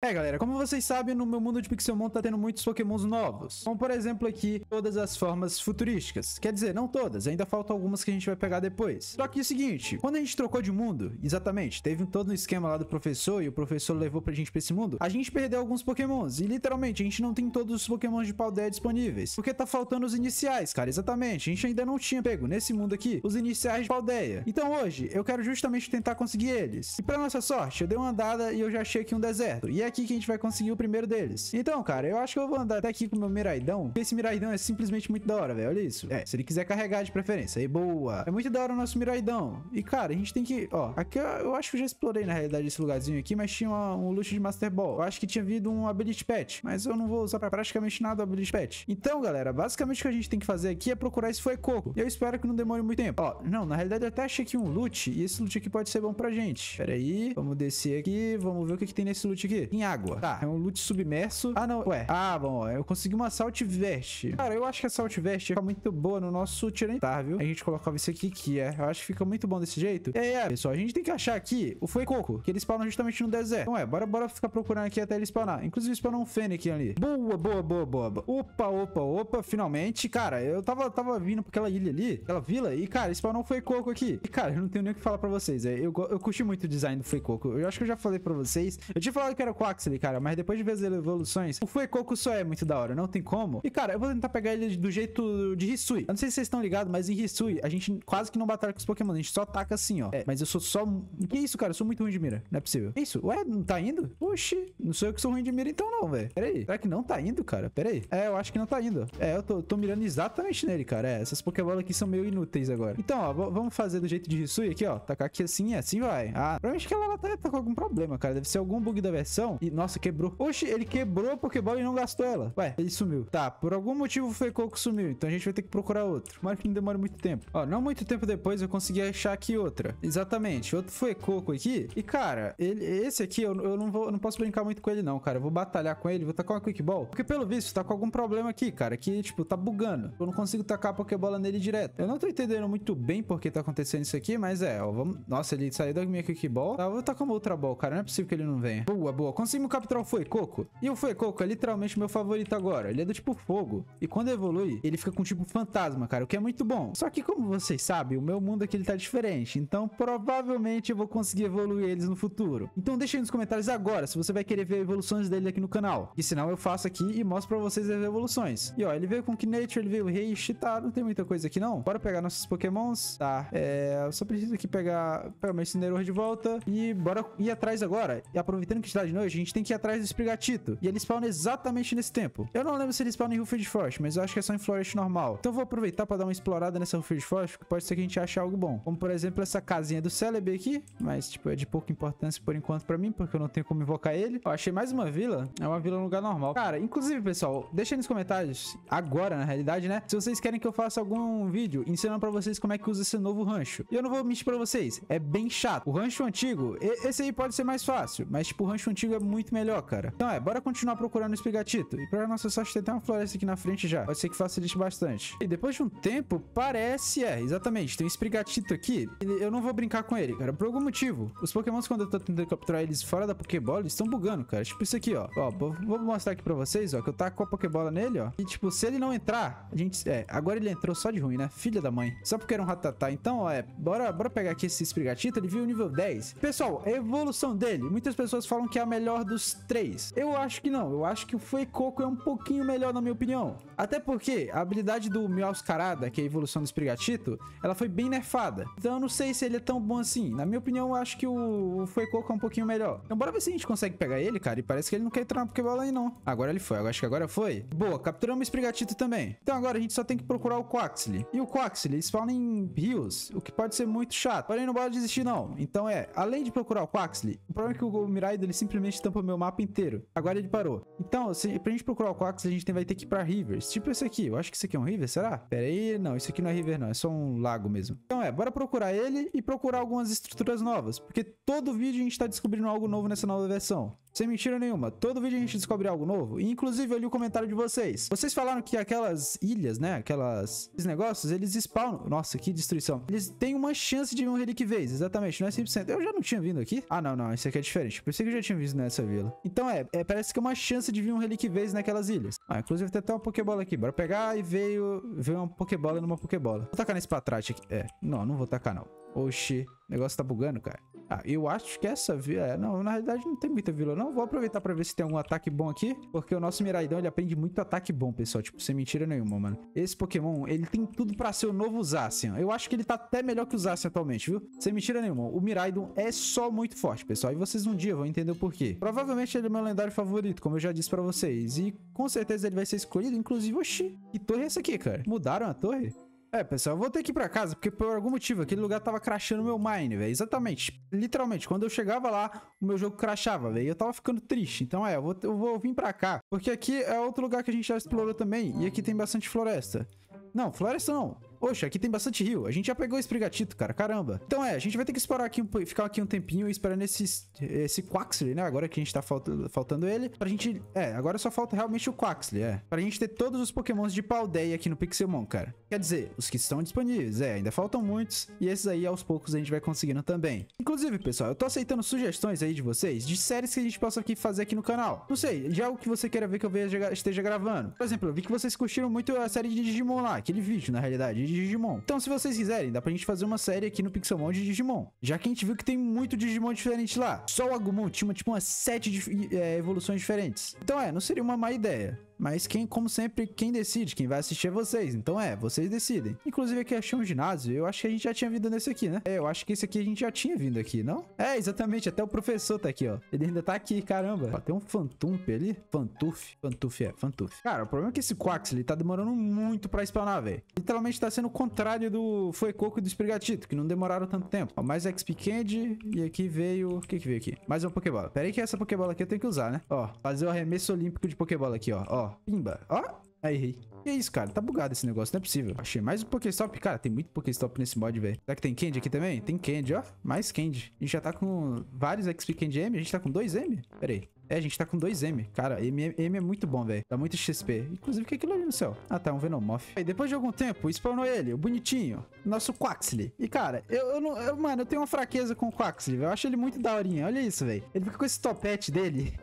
É, galera, como vocês sabem, no meu mundo de Pixelmon tá tendo muitos pokémons novos. Como, então, por exemplo, aqui, todas as formas futurísticas. Quer dizer, não todas, ainda faltam algumas que a gente vai pegar depois. Só que é o seguinte, quando a gente trocou de mundo, exatamente, teve todo um esquema lá do professor e o professor levou pra gente pra esse mundo, a gente perdeu alguns pokémons. E, literalmente, a gente não tem todos os pokémons de Paldea disponíveis. Porque tá faltando os iniciais, cara, exatamente. A gente ainda não tinha pego, nesse mundo aqui, os iniciais de paldeia. Então, hoje, eu quero justamente tentar conseguir eles. E pra nossa sorte, eu dei uma andada e eu já achei aqui um deserto. E é aqui que a gente vai conseguir o primeiro deles. Então, cara, eu acho que eu vou andar até aqui com o meu Miraidão, porque esse Miraidão é simplesmente muito da hora, velho. Olha isso. É, se ele quiser carregar de preferência. Aí, boa. É muito da hora o nosso Miraidão. E, cara, a gente tem que... Ó, aqui eu, eu acho que eu já explorei, na realidade, esse lugarzinho aqui, mas tinha uma, um luxo de Master Ball. Eu acho que tinha vindo um Ability Pet, mas eu não vou usar pra praticamente nada o Ability Pet. Então, galera, basicamente o que a gente tem que fazer aqui é procurar esse foi coco. Eu espero que não demore muito tempo. Ó, não, na realidade eu até achei aqui um loot, e esse loot aqui pode ser bom pra gente. Pera aí, vamos descer aqui, vamos ver o que, que tem nesse loot aqui em água. Tá, é um loot submerso. Ah, não. Ué. Ah, bom, eu consegui uma salt vest. Cara, eu acho que a salt vest fica muito boa no nosso tirantar, viu? A gente colocava isso aqui, que é. Eu acho que fica muito bom desse jeito. E aí, é, pessoal, a gente tem que achar aqui o foi coco, que eles spawnam justamente no deserto. Então é, bora, bora ficar procurando aqui até ele spawnar. Inclusive, spawnou um fênix ali. Boa, boa, boa, boa. Opa, opa, opa, finalmente. Cara, eu tava, tava vindo pra aquela ilha ali, aquela vila, e, cara, spawnou um foi coco aqui. E, cara, eu não tenho nem o que falar pra vocês. É, eu, eu curti muito o design do foi coco. Eu acho que eu já falei pra vocês. Eu tinha falado que era o cara, mas depois de ver as evoluções, o Fuecoco só é muito da hora, não tem como. E, cara, eu vou tentar pegar ele do jeito de Hisui. Eu não sei se vocês estão ligados, mas em Hisui, a gente quase que não batalha com os Pokémon, a gente só ataca assim, ó. É, mas eu sou só... Que é isso, cara? Eu sou muito ruim de mira. Não é possível. Que é isso? Ué, não tá indo? Oxi, não sou eu que sou ruim de mira então não, velho. Pera aí. Será que não tá indo, cara? Pera aí. É, eu acho que não tá indo. É, eu tô, tô mirando exatamente nele, cara. É, essas Pokébolas aqui são meio inúteis agora. Então, ó, vamos fazer do jeito de Hisui aqui, ó. Tacar tá aqui assim, assim vai. Ah, provavelmente que ela, ela tá, tá com algum problema, cara. Deve ser algum bug da versão e, nossa, quebrou. Oxe, ele quebrou a Pokébola e não gastou ela. Ué, ele sumiu. Tá, por algum motivo foi Coco sumiu, então a gente vai ter que procurar outro. Mas que não demora muito tempo. Ó, não muito tempo depois eu consegui achar aqui outra. Exatamente, outro foi Coco aqui. E, cara, ele, esse aqui eu, eu não vou, eu não posso brincar muito com ele não, cara. Eu vou batalhar com ele, vou tacar uma Quick Ball. Porque, pelo visto, tá com algum problema aqui, cara, que, tipo, tá bugando. Eu não consigo tacar a Pokébola nele direto. Eu não tô entendendo muito bem que tá acontecendo isso aqui, mas é, ó, vamos... Nossa, ele saiu da minha Quick Ball. Tá, eu vou tacar uma outra Ball, cara, não é possível que ele não venha. Boa, boa, Consegui sei meu Capitral foi Coco. E o foi Coco é literalmente meu favorito agora. Ele é do tipo fogo. E quando evolui, ele fica com tipo fantasma, cara, o que é muito bom. Só que como vocês sabem, o meu mundo aqui ele tá diferente. Então provavelmente eu vou conseguir evoluir eles no futuro. Então deixa aí nos comentários agora se você vai querer ver evoluções dele aqui no canal. Que sinal eu faço aqui e mostro pra vocês as evoluções. E ó, ele veio com Knature, ele veio Rei Chita, não tem muita coisa aqui não. Bora pegar nossos pokémons. Tá, é... Eu só preciso aqui pegar, pegar meu Incineroar de volta. E bora ir atrás agora. E aproveitando que está de noite, gente tem que ir atrás desse brigatito. E ele spawna exatamente nesse tempo. Eu não lembro se ele spawna em Rufid Forest, mas eu acho que é só em Florest normal. Então eu vou aproveitar para dar uma explorada nessa Rufid Forest, que pode ser que a gente ache algo bom. Como, por exemplo, essa casinha do Celebi aqui, mas, tipo, é de pouca importância por enquanto para mim, porque eu não tenho como invocar ele. Eu achei mais uma vila. É uma vila no lugar normal. Cara, inclusive, pessoal, deixa nos comentários, agora, na realidade, né? Se vocês querem que eu faça algum vídeo ensinando para vocês como é que usa esse novo rancho. E eu não vou mentir para vocês, é bem chato. O rancho antigo, esse aí pode ser mais fácil, mas, tipo, o rancho antigo é muito melhor, cara. Então é, bora continuar procurando o pegatito. E pra nossa sorte tem até uma floresta aqui na frente já. Pode ser que facilite bastante. E depois de um tempo, parece... É, exatamente. Tem um esprigatito aqui. Eu não vou brincar com ele, cara. Por algum motivo. Os pokémons, quando eu tô tentando capturar eles fora da Pokébola, eles estão bugando, cara. Tipo isso aqui, ó. Ó, vou mostrar aqui pra vocês, ó. Que eu taco a Pokébola nele, ó. E, tipo, se ele não entrar, a gente... É, agora ele entrou só de ruim, né? Filha da mãe. Só porque era um ratatá. Então, ó, é... Bora, bora pegar aqui esse esprigatito. Ele viu o nível 10. Pessoal, a evolução dele. Muitas pessoas falam que é a melhor melhor dos três? Eu acho que não. Eu acho que o Fuecoco é um pouquinho melhor, na minha opinião. Até porque a habilidade do Miauscarada, que é a evolução do Sprigatito, ela foi bem nerfada. Então eu não sei se ele é tão bom assim. Na minha opinião, eu acho que o, o Fuecoco é um pouquinho melhor. Então bora ver se a gente consegue pegar ele, cara. E parece que ele não quer entrar na Pokébola aí, não. Agora ele foi. Eu acho que agora foi. Boa, capturamos o Sprigatito também. Então agora a gente só tem que procurar o Quaxly. E o Quaxly spawna em rios, o que pode ser muito chato. Porém, não pode desistir, não. Então é, além de procurar o Quaxly, o problema é que o Mirai, ele simplesmente praticamente tampa meu mapa inteiro. Agora ele parou. Então, se, pra gente procurar o Quax, a gente vai ter que ir pra rivers. Tipo esse aqui. Eu acho que esse aqui é um river, será? Pera aí, não. Isso aqui não é river, não. É só um lago mesmo. Então é, bora procurar ele e procurar algumas estruturas novas. Porque todo vídeo a gente tá descobrindo algo novo nessa nova versão. Sem mentira nenhuma, todo vídeo a gente descobre algo novo. E, inclusive, eu li o comentário de vocês. Vocês falaram que aquelas ilhas, né? Aquelas... Esses negócios, eles spawnam... Nossa, que destruição. Eles têm uma chance de vir um vez. exatamente. Não é 100%. Eu já não tinha vindo aqui? Ah, não, não. Isso aqui é diferente. Por isso que eu já tinha visto nessa vila. Então, é, é Parece que é uma chance de vir um Relic vez naquelas ilhas. Ah, inclusive tem até uma Pokébola aqui. Bora pegar e veio... Veio uma Pokébola numa Pokébola. Vou tacar nesse patrate aqui. É. Não, não vou tacar, não. Oxi, o negócio tá bugando, cara. Ah, eu acho que essa vila... É, não, na realidade não tem muita vila, não. Vou aproveitar pra ver se tem algum ataque bom aqui. Porque o nosso Miraidão, ele aprende muito ataque bom, pessoal. Tipo, sem mentira nenhuma, mano. Esse Pokémon, ele tem tudo pra ser o novo Zacian. Eu acho que ele tá até melhor que o Zacian atualmente, viu? Sem mentira nenhuma. O Miraidon é só muito forte, pessoal. E vocês um dia vão entender o porquê. Provavelmente ele é meu lendário favorito, como eu já disse pra vocês. E com certeza ele vai ser escolhido. Inclusive, oxi, que torre é essa aqui, cara? Mudaram a torre? É, pessoal, eu vou ter que ir pra casa, porque por algum motivo aquele lugar tava crashando meu mine, velho. Exatamente. Literalmente, quando eu chegava lá, o meu jogo crashava, velho. Eu tava ficando triste. Então é, eu vou, eu vou vir pra cá. Porque aqui é outro lugar que a gente já explorou também. E aqui tem bastante floresta. Não, floresta não. Poxa, aqui tem bastante rio. A gente já pegou esse brigatito, cara. Caramba. Então é, a gente vai ter que explorar aqui, um, ficar aqui um tempinho esperando esse, esse Quaxley, né? Agora que a gente tá faltando, faltando ele. Pra gente... É, agora só falta realmente o Quaxley, é. Pra gente ter todos os pokémons de Paldeia aqui no Pixelmon, cara. Quer dizer, os que estão disponíveis. É, ainda faltam muitos. E esses aí, aos poucos, a gente vai conseguindo também. Inclusive, pessoal, eu tô aceitando sugestões aí de vocês de séries que a gente possa aqui fazer aqui no canal. Não sei, de algo que você queira ver que eu esteja gravando. Por exemplo, eu vi que vocês curtiram muito a série de Digimon lá, aquele vídeo, na realidade, de Digimon. Então, se vocês quiserem, dá pra gente fazer uma série aqui no Pixelmon de Digimon. Já que a gente viu que tem muito Digimon diferente lá. Só o Agumon tinha, tipo, umas sete é, evoluções diferentes. Então, é, não seria uma má ideia. Mas quem, como sempre, quem decide, quem vai assistir é vocês. Então é, vocês decidem. Inclusive aqui achei é um ginásio. Eu acho que a gente já tinha vindo nesse aqui, né? É, eu acho que esse aqui a gente já tinha vindo aqui, não? É, exatamente. Até o professor tá aqui, ó. Ele ainda tá aqui, caramba. Ó, tem um Fantump ali. Fantuf. Fantuf, é. Fantuf. Cara, o problema é que esse ele tá demorando muito pra spawnar, velho. Literalmente tá sendo o contrário do Foi Coco e do Esprigatito, que não demoraram tanto tempo. Ó, mais XP Candy. E aqui veio... O que que veio aqui? Mais uma Pokébola. Pera aí que essa Pokébola aqui eu tenho que usar, né? Ó, fazer o arremesso olímpico de Pokébola aqui, ó. Ó, pimba. Ó, Aí, errei. Que isso, cara? Tá bugado esse negócio, não é possível. Achei mais um Pokéstop. Cara, tem muito Pokéstop nesse mod, velho. Será que tem Candy aqui também? Tem Candy, ó. Mais Candy. A gente já tá com vários XP Candy M. A gente tá com 2M? Pera aí. É, a gente tá com 2M. Cara, M, M é muito bom, velho. Dá muito XP. Inclusive, o que é aquilo ali no céu? Ah, tá. Um Venomoth. Aí, depois de algum tempo, spawnou ele. O bonitinho. Nosso Quaxly. E, cara, eu, eu não... Eu, mano, eu tenho uma fraqueza com o Quaxly, velho. Eu acho ele muito daorinha. Olha isso, velho. Ele fica com esse topete dele.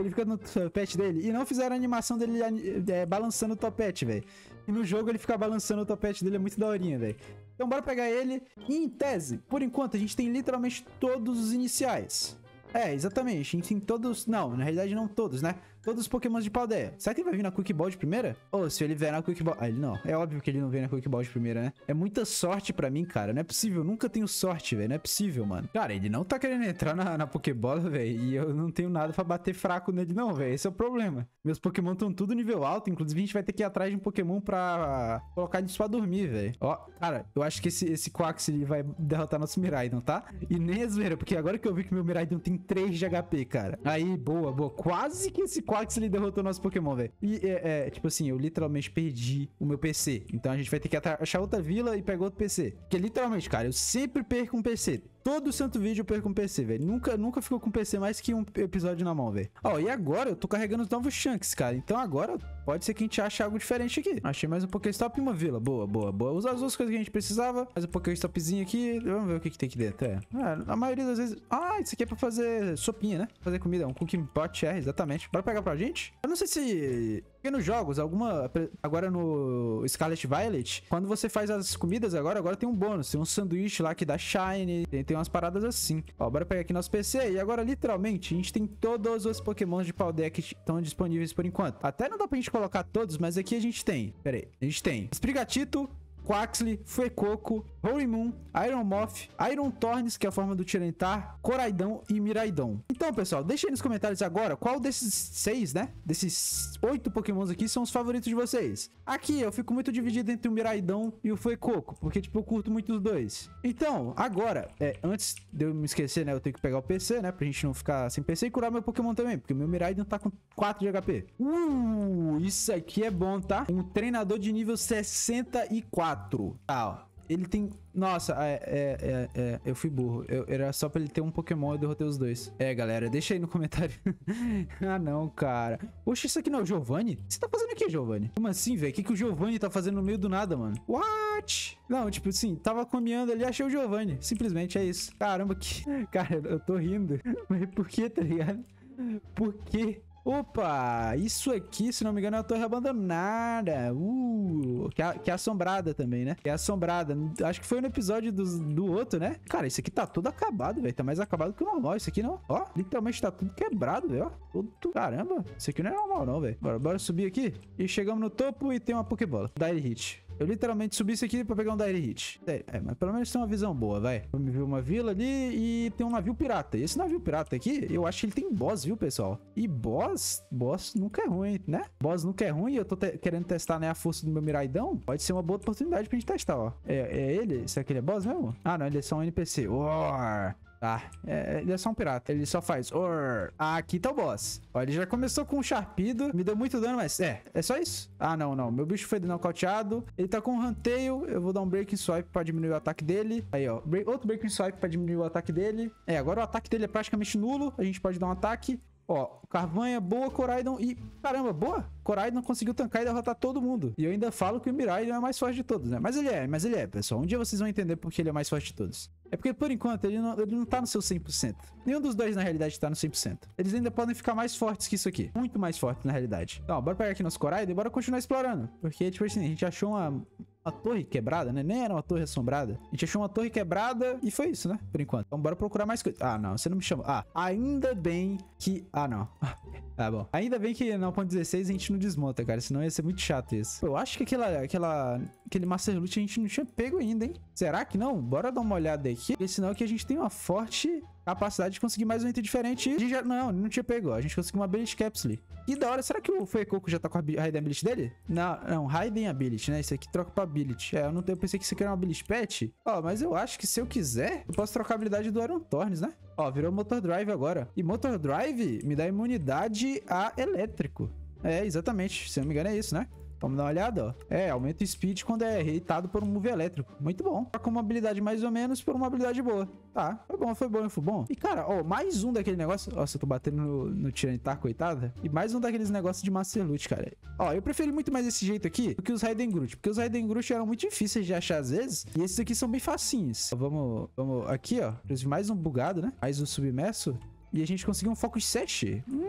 Ele fica no topete dele. E não fizeram a animação dele é, é balançando o topete, velho. E no jogo ele fica balançando o topete dele, é muito daorinha, velho. Então bora pegar ele. E em tese, por enquanto, a gente tem literalmente todos os iniciais. É, exatamente. A gente tem todos... Não, na realidade não todos, né? todos os Pokémon de Paldeia. Será que ele vai vir na Quick Ball de primeira? Ou oh, se ele vier na Quick Ball... Ah, ele não. É óbvio que ele não vem na Quick Ball de primeira, né? É muita sorte pra mim, cara. Não é possível. Eu nunca tenho sorte, velho. Não é possível, mano. Cara, ele não tá querendo entrar na, na Pokébola, velho. E eu não tenho nada pra bater fraco nele, não, velho. Esse é o problema. Meus Pokémon estão tudo nível alto. Inclusive, a gente vai ter que ir atrás de um Pokémon pra colocar nisso pra dormir, velho. Ó, cara, eu acho que esse, esse Quaxly vai derrotar nosso Miraidon, tá? E nem a é zoeira, porque agora que eu vi que meu Miraidon tem 3 de HP, cara. Aí, boa, boa. Quase que esse Quartz ele derrotou nosso Pokémon, velho. E é, é, tipo assim, eu literalmente perdi o meu PC. Então a gente vai ter que achar outra vila e pegar outro PC. Porque literalmente, cara, eu sempre perco um PC. Todo santo vídeo eu perco um PC, velho. Nunca, nunca ficou com PC mais que um episódio na mão, velho. Ó, e agora eu tô carregando os novos chunks, cara. Então agora pode ser que a gente ache algo diferente aqui. Achei mais um Pokéstop e uma vila. Boa, boa, boa. Usar as duas coisas que a gente precisava. Mais um Pokéstopzinho aqui. Vamos ver o que, que tem aqui dentro. É, é a maioria das vezes... Ah, isso aqui é pra fazer sopinha, né? Fazer comida. Um cooking pot, é, exatamente. Bora pegar pra gente? Eu não sei se... Porque nos jogos, alguma... Agora no Scarlet Violet, quando você faz as comidas agora, agora tem um bônus. Tem um sanduíche lá que dá shine, tem tem umas paradas assim. Ó, bora pegar aqui nosso PC. E agora, literalmente, a gente tem todos os pokémons de pau deck que estão disponíveis por enquanto. Até não dá pra gente colocar todos, mas aqui a gente tem. Pera aí, a gente tem Sprigatito, Quaxly, Fuecoco, Holy Moon, Iron Moth, Iron Tornes, que é a forma do Tirentar, Coraidão e Miraidon. Então, pessoal, deixa aí nos comentários agora qual desses seis, né? Desses oito pokémons aqui são os favoritos de vocês. Aqui eu fico muito dividido entre o Miraidon e o Fuecoco, porque, tipo, eu curto muito os dois. Então, agora, é, antes de eu me esquecer, né? Eu tenho que pegar o PC, né? Pra gente não ficar sem PC e curar meu pokémon também, porque meu Miraidon tá com 4 de HP. Uh, isso aqui é bom, tá? Um treinador de nível 64. 4, ah, ó Ele tem. Nossa, é, é, é, é, eu fui burro. Eu, era só pra ele ter um Pokémon e eu derrotei os dois. É, galera, deixa aí no comentário. ah, não, cara. Poxa, isso aqui não é o Giovanni? O que você tá fazendo aqui, Giovanni? Como assim, velho? O que, que o Giovanni tá fazendo no meio do nada, mano? What? Não, tipo assim, tava caminhando ali, achei o Giovanni. Simplesmente é isso. Caramba, que. Cara, eu tô rindo. Mas por que, tá ligado? Por quê? Opa, isso aqui, se não me engano, é a torre abandonada. Uh, que, é que é assombrada também, né? Que é assombrada. Acho que foi no episódio do, do outro, né? Cara, isso aqui tá tudo acabado, velho. Tá mais acabado que o normal. Isso aqui não. Ó, literalmente tá tudo quebrado, velho. Tudo... Caramba, isso aqui não é normal, não, velho. Bora, bora subir aqui. E chegamos no topo e tem uma Pokébola. Dá ele hit. Eu literalmente subi isso aqui pra pegar um Dire Hit. É, é, mas pelo menos tem uma visão boa, vai. Vamos ver uma vila ali e tem um navio pirata. E esse navio pirata aqui, eu acho que ele tem boss, viu, pessoal? E boss, boss nunca é ruim, né? Boss nunca é ruim e eu tô te querendo testar, né, a força do meu miraidão. Pode ser uma boa oportunidade pra gente testar, ó. É, é ele? Será que ele é boss mesmo? Ah, não, ele é só um NPC. Uar! Tá, é, ele é só um pirata. Ele só faz... Or... Ah, aqui tá o boss. Ó, ele já começou com um Sharpido. Me deu muito dano, mas... É, é só isso. Ah, não, não. Meu bicho foi nocauteado. Ele tá com um ranteio. Eu vou dar um Breaking Swipe pra diminuir o ataque dele. Aí, ó. Break... Outro Breaking Swipe pra diminuir o ataque dele. É, agora o ataque dele é praticamente nulo. A gente pode dar um ataque. Ó, Carvanha, boa, Coraidon e... Caramba, boa! Coraidon conseguiu tancar e derrotar todo mundo. E eu ainda falo que o Miraidon é mais forte de todos, né? Mas ele é, mas ele é, pessoal. Um dia vocês vão entender por que ele é mais forte de todos. É porque, por enquanto, ele não, ele não tá no seu 100%. Nenhum dos dois, na realidade, tá no 100%. Eles ainda podem ficar mais fortes que isso aqui. Muito mais fortes, na realidade. Então, ó, bora pegar aqui nosso Coraidon e bora continuar explorando. Porque, tipo assim, a gente achou uma, torre quebrada, né? Nem era uma torre assombrada. A gente achou uma torre quebrada e foi isso, né? Por enquanto. Então bora procurar mais coisas. Ah, não, você não me chama. Ah, ainda bem que. Ah, não. Tá bom. Ainda bem que na 1.16 a gente não desmonta, cara. Senão ia ser muito chato isso. eu acho que aquela, aquela, aquele Master Loot a gente não tinha pego ainda, hein? Será que não? Bora dar uma olhada aqui. Esse sinal que a gente tem uma forte capacidade de conseguir mais um item diferente. E já, não, não tinha pego. A gente conseguiu uma Ability Capsule. E da hora, será que o Fuecoco já tá com a Raiden Ability dele? Não, não, Raiden Ability, né? Isso aqui troca pra Ability. É, eu, não, eu pensei que isso aqui era uma Ability Pet. Ó, mas eu acho que se eu quiser, eu posso trocar a habilidade do Iron Thorns, né? Ó, virou Motor Drive agora. E Motor Drive me dá imunidade a elétrico. É, exatamente. Se eu não me engano é isso, né? Vamos dar uma olhada, ó. É, aumenta o speed quando é reitado por um move elétrico. Muito bom. Tá com uma habilidade mais ou menos por uma habilidade boa. Tá, foi bom, foi bom, foi bom. E, cara, ó, mais um daquele negócio... Nossa, eu tô batendo no, no Tiranitar, coitada. E mais um daqueles negócios de Master Loot, cara. Ó, eu preferi muito mais esse jeito aqui do que os Raiden Groot. Porque os Raiden Groot eram muito difíceis de achar às vezes. E esses aqui são bem facinhos. Ó, vamos, vamos... Aqui, ó. Mais um bugado, né? Mais um submerso. E a gente conseguiu um foco 7. Hum,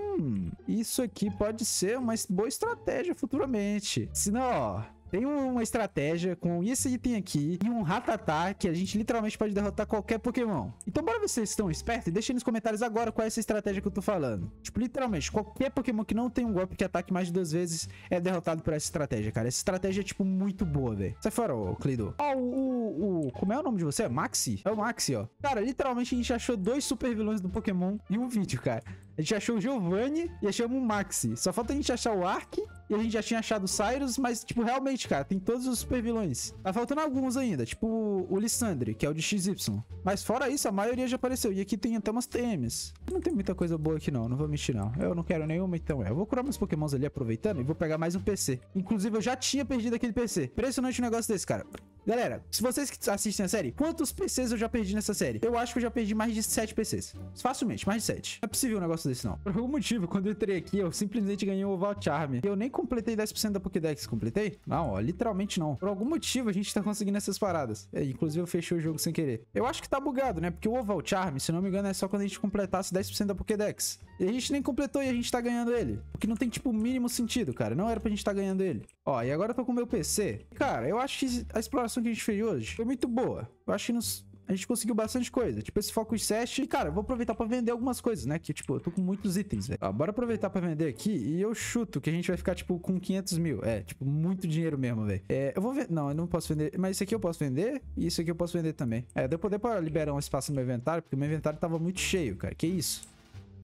isso aqui pode ser uma boa estratégia futuramente. não, ó, tem uma estratégia com esse item aqui e um ratatá que a gente literalmente pode derrotar qualquer Pokémon. Então bora ver se vocês estão espertos e deixem nos comentários agora qual é essa estratégia que eu tô falando. Tipo, literalmente, qualquer Pokémon que não tem um golpe que ataque mais de duas vezes é derrotado por essa estratégia, cara. Essa estratégia é, tipo, muito boa, velho. Sai fora, ô, Cleido. Ó, oh, o, o, Como é o nome de você? É Maxi? É o Maxi, ó. Cara, literalmente a gente achou dois super vilões do Pokémon em um vídeo, cara. A gente achou o Giovanni e achamos o Maxi. Só falta a gente achar o Ark e a gente já tinha achado o Cyrus, mas, tipo, realmente, cara, tem todos os super vilões. Tá faltando alguns ainda, tipo o Lissandre, que é o de XY. Mas fora isso, a maioria já apareceu. E aqui tem até umas TMs. Não tem muita coisa boa aqui, não. Não vou mentir, não. Eu não quero nenhuma, então é. Eu vou curar meus pokémons ali, aproveitando, e vou pegar mais um PC. Inclusive, eu já tinha perdido aquele PC. Impressionante um negócio desse, cara. Galera, se vocês que assistem a série, quantos PCs eu já perdi nessa série? Eu acho que eu já perdi mais de 7 PCs. Facilmente, mais de 7. Não é possível um negócio desse, não. Por algum motivo, quando eu entrei aqui, eu simplesmente ganhei o Oval Charm. Eu nem completei 10% da Pokédex. Completei? Não, ó, literalmente não. Por algum motivo, a gente tá conseguindo essas paradas. É, inclusive, eu fechei o jogo sem querer. Eu acho que tá bugado, né? Porque o Oval Charm, se não me engano, é só quando a gente completasse 10% da Pokédex. E a gente nem completou e a gente tá ganhando ele. O que não tem, tipo, o mínimo sentido, cara. Não era pra gente estar tá ganhando ele. Ó, e agora eu tô com o meu PC. Cara, eu acho que a exploração que a gente fez hoje foi muito boa. Eu acho que nos, a gente conseguiu bastante coisa. Tipo, esse Focus 7. E, cara, eu vou aproveitar pra vender algumas coisas, né? Que, tipo, eu tô com muitos itens, velho. Ó, bora aproveitar pra vender aqui. E eu chuto que a gente vai ficar, tipo, com 500 mil. É, tipo, muito dinheiro mesmo, velho. É, eu vou vender... Não, eu não posso vender. Mas isso aqui eu posso vender. E isso aqui eu posso vender também. É, deu poder pra liberar um espaço no meu inventário. Porque meu inventário tava muito cheio, cara. Que isso?